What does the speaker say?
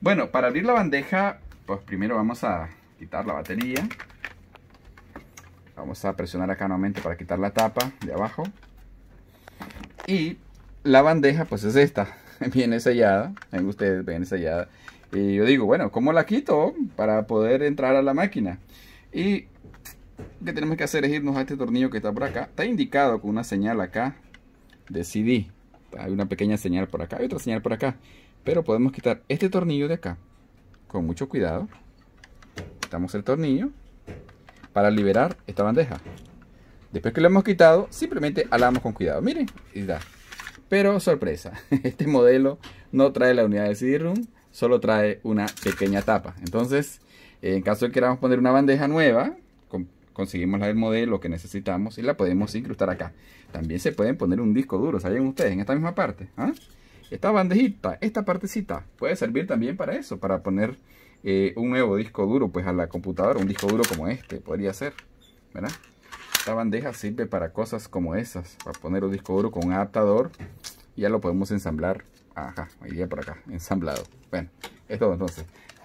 Bueno, para abrir la bandeja, pues primero vamos a quitar la batería. Vamos a presionar acá nuevamente para quitar la tapa de abajo. Y la bandeja pues es esta, viene sellada, ven ustedes, viene sellada. Y yo digo, bueno, ¿cómo la quito para poder entrar a la máquina? Y lo que tenemos que hacer es irnos a este tornillo que está por acá. Está indicado con una señal acá de CD. Hay una pequeña señal por acá y otra señal por acá. Pero podemos quitar este tornillo de acá. Con mucho cuidado. Quitamos el tornillo. Para liberar esta bandeja. Después que lo hemos quitado, simplemente alamos con cuidado. Miren, y da. Pero sorpresa, este modelo no trae la unidad de CD-ROOM, solo trae una pequeña tapa. Entonces, en caso de que queramos poner una bandeja nueva, con conseguimos el modelo que necesitamos y la podemos incrustar acá. También se pueden poner un disco duro, ¿saben ustedes? En esta misma parte. ¿ah? Esta bandejita, esta partecita, puede servir también para eso, para poner eh, un nuevo disco duro pues a la computadora, un disco duro como este, podría ser, ¿verdad? Esta bandeja sirve para cosas como esas, para poner un disco duro con un adaptador y ya lo podemos ensamblar, ajá, iría por acá, ensamblado. Bueno, esto entonces.